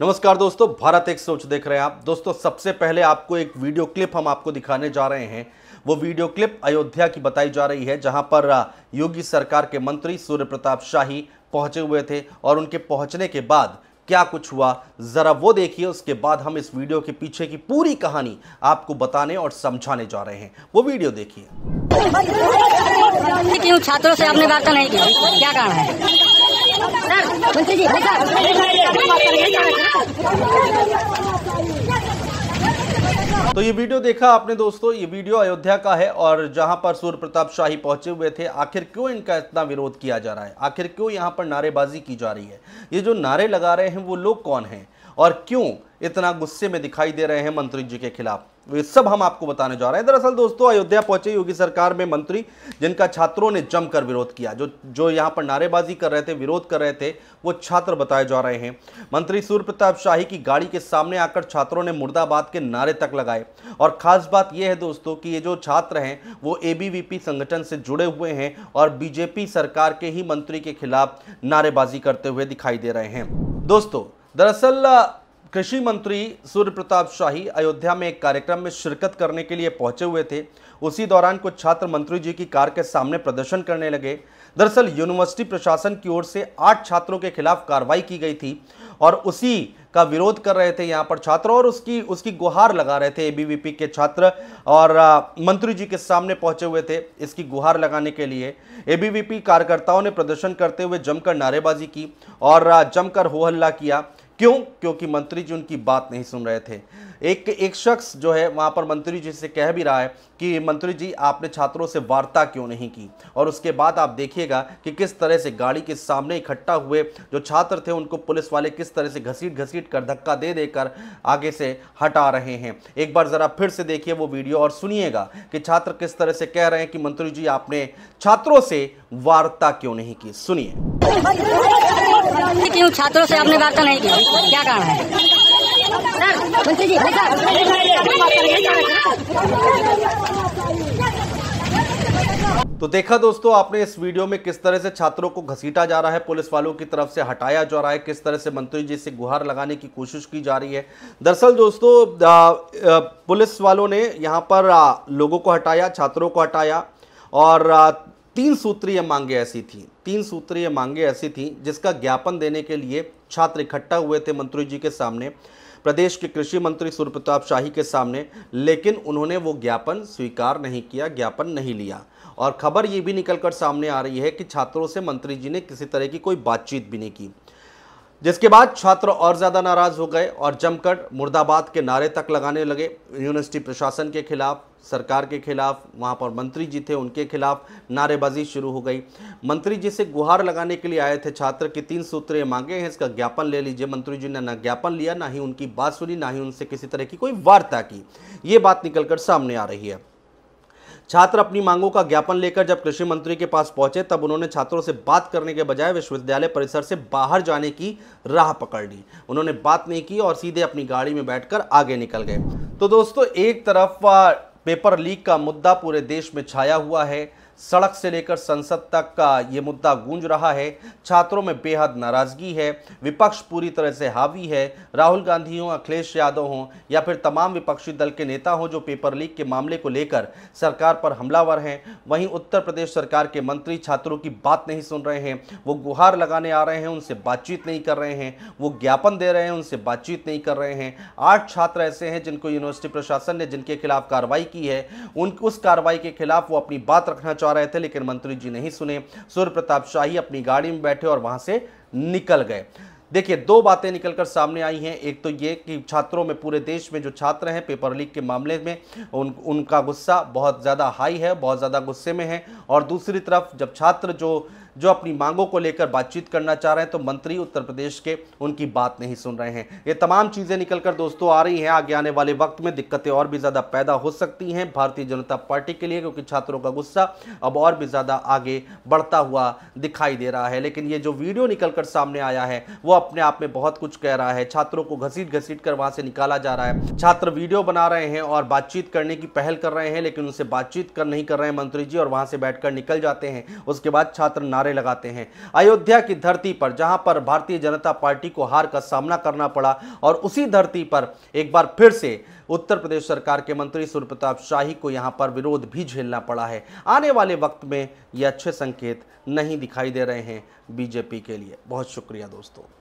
नमस्कार दोस्तों भारत एक सोच देख रहे हैं आप दोस्तों सबसे पहले आपको एक वीडियो क्लिप हम आपको दिखाने जा रहे हैं वो वीडियो क्लिप अयोध्या की बताई जा रही है जहां पर योगी सरकार के मंत्री सूर्य प्रताप शाही पहुंचे हुए थे और उनके पहुंचने के बाद क्या कुछ हुआ ज़रा वो देखिए उसके बाद हम इस वीडियो के पीछे की पूरी कहानी आपको बताने और समझाने जा रहे हैं वो वीडियो देखिए क्यों छात्रों से आपने वार्ता नहीं की क्या कारण है सर, तो ये वीडियो देखा आपने दोस्तों ये वीडियो अयोध्या का है और जहां पर सूर्य प्रताप शाही पहुंचे हुए थे आखिर क्यों इनका इतना विरोध किया जा रहा है आखिर क्यों यहां पर नारेबाजी की जा रही है ये जो नारे लगा रहे हैं वो लोग कौन हैं और क्यों इतना गुस्से में दिखाई दे रहे हैं मंत्री जी के खिलाफ ये सब हम आपको बताने जा रहे हैं दरअसल दोस्तों अयोध्या पहुंचे योगी सरकार में मंत्री जिनका छात्रों ने जमकर विरोध किया जो जो यहाँ पर नारेबाजी कर रहे थे विरोध कर रहे थे वो छात्र बताए जा रहे हैं मंत्री सूर्य प्रताप शाही की गाड़ी के सामने आकर छात्रों ने मुर्दाबाद के नारे तक लगाए और खास बात यह है दोस्तों की ये जो छात्र हैं वो ए संगठन से जुड़े हुए हैं और बीजेपी सरकार के ही मंत्री के खिलाफ नारेबाजी करते हुए दिखाई दे रहे हैं दोस्तों दरअसल कृषि मंत्री सूर्य प्रताप शाही अयोध्या में एक कार्यक्रम में शिरकत करने के लिए पहुंचे हुए थे उसी दौरान कुछ छात्र मंत्री जी की कार के सामने प्रदर्शन करने लगे दरअसल यूनिवर्सिटी प्रशासन की ओर से आठ छात्रों के खिलाफ कार्रवाई की गई थी और उसी का विरोध कर रहे थे यहाँ पर छात्र और उसकी उसकी गुहार लगा रहे थे ए के छात्र और मंत्री जी के सामने पहुंचे हुए थे इसकी गुहार लगाने के लिए ए कार्यकर्ताओं ने प्रदर्शन करते हुए जमकर नारेबाजी की और जमकर हो हल्ला किया क्यों क्योंकि मंत्री जी उनकी बात नहीं सुन रहे थे एक एक शख्स जो है वहाँ पर मंत्री जी से कह भी रहा है कि मंत्री जी आपने छात्रों से वार्ता क्यों नहीं की और उसके बाद आप देखिएगा कि किस तरह से गाड़ी के सामने इकट्ठा हुए जो छात्र थे उनको पुलिस वाले किस तरह से घसीट घसीट कर धक्का दे देकर आगे से हटा रहे हैं एक बार ज़रा फिर से देखिए वो वीडियो और सुनिएगा कि छात्र किस तरह से कह रहे हैं कि मंत्री जी आपने छात्रों से वार्ता क्यों नहीं की सुनिए क्यों छात्रों से आपने वार्ता तो नहीं की क्या कारण है मंत्री जी तो देखा दोस्तों आपने इस वीडियो में किस तरह से छात्रों को घसीटा जा रहा है पुलिस वालों की तरफ से हटाया जा रहा है किस तरह से मंत्री जी से गुहार लगाने की कोशिश की जा रही है दरअसल दोस्तों पुलिस वालों ने यहाँ पर लोगों को हटाया छात्रों को हटाया और तीन सूत्रीय मांगे ऐसी थी तीन सूत्रीय मांगे ऐसी थी जिसका ज्ञापन देने के लिए छात्र इकट्ठा हुए थे मंत्री जी के सामने प्रदेश के कृषि मंत्री सूर्य प्रताप शाही के सामने लेकिन उन्होंने वो ज्ञापन स्वीकार नहीं किया ज्ञापन नहीं लिया और खबर ये भी निकलकर सामने आ रही है कि छात्रों से मंत्री जी ने किसी तरह की कोई बातचीत भी नहीं की जिसके बाद छात्र और ज़्यादा नाराज़ हो गए और जमकर मुर्दाबाद के नारे तक लगाने लगे यूनिवर्सिटी प्रशासन के खिलाफ सरकार के खिलाफ वहाँ पर मंत्री जी थे उनके खिलाफ नारेबाजी शुरू हो गई मंत्री जी से गुहार लगाने के लिए आए थे छात्र की तीन सूत्र मांगे हैं इसका ज्ञापन ले लीजिए मंत्री जी ने ना ज्ञापन लिया ना ही उनकी बात सुनी ना ही उनसे किसी तरह की कोई वार्ता की ये बात निकलकर सामने आ रही है छात्र अपनी मांगों का ज्ञापन लेकर जब कृषि मंत्री के पास पहुंचे तब उन्होंने छात्रों से बात करने के बजाय विश्वविद्यालय परिसर से बाहर जाने की राह पकड़ ली उन्होंने बात नहीं की और सीधे अपनी गाड़ी में बैठकर आगे निकल गए तो दोस्तों एक तरफ पेपर लीक का मुद्दा पूरे देश में छाया हुआ है सड़क से लेकर संसद तक का ये मुद्दा गूंज रहा है छात्रों में बेहद नाराज़गी है विपक्ष पूरी तरह से हावी है राहुल गांधी हों अखिलेश यादव हों या फिर तमाम विपक्षी दल के नेता हों जो पेपर लीक के मामले को लेकर सरकार पर हमलावर हैं वहीं उत्तर प्रदेश सरकार के मंत्री छात्रों की बात नहीं सुन रहे हैं वो गुहार लगाने आ रहे हैं उनसे बातचीत नहीं कर रहे हैं वो ज्ञापन दे रहे हैं उनसे बातचीत नहीं कर रहे हैं आठ छात्र ऐसे हैं जिनको यूनिवर्सिटी प्रशासन ने जिनके खिलाफ कार्रवाई की है उन उस कार्रवाई के खिलाफ वो अपनी बात रखना चाह रहे थे लेकिन मंत्री जी नहीं सुने सूर्य प्रताप शाही अपनी गाड़ी में बैठे और वहां से निकल गए देखिए दो बातें निकलकर सामने आई हैं एक तो ये कि छात्रों में पूरे देश में जो छात्र हैं पेपर लीक के मामले में उन उनका गुस्सा बहुत ज़्यादा हाई है बहुत ज़्यादा गुस्से में है और दूसरी तरफ जब छात्र जो जो अपनी मांगों को लेकर बातचीत करना चाह रहे हैं तो मंत्री उत्तर प्रदेश के उनकी बात नहीं सुन रहे हैं ये तमाम चीज़ें निकलकर दोस्तों आ रही हैं आगे आने वाले वक्त में दिक्कतें और भी ज़्यादा पैदा हो सकती हैं भारतीय जनता पार्टी के लिए क्योंकि छात्रों का गुस्सा अब और भी ज़्यादा आगे बढ़ता हुआ दिखाई दे रहा है लेकिन ये जो वीडियो निकल सामने आया है वो अपने आप में बहुत कुछ कह रहा है छात्रों को घसीट घसीट कर वहाँ से निकाला जा रहा है छात्र वीडियो बना रहे हैं और बातचीत करने की पहल कर रहे हैं लेकिन उनसे बातचीत कर नहीं कर रहे हैं मंत्री जी और वहाँ से बैठकर निकल जाते हैं उसके बाद छात्र नारे नारे लगाते हैं अयोध्या की धरती पर जहां पर भारतीय जनता पार्टी को हार का सामना करना पड़ा और उसी धरती पर एक बार फिर से उत्तर प्रदेश सरकार के मंत्री सूर्य प्रताप शाही को यहां पर विरोध भी झेलना पड़ा है आने वाले वक्त में ये अच्छे संकेत नहीं दिखाई दे रहे हैं बीजेपी के लिए बहुत शुक्रिया दोस्तों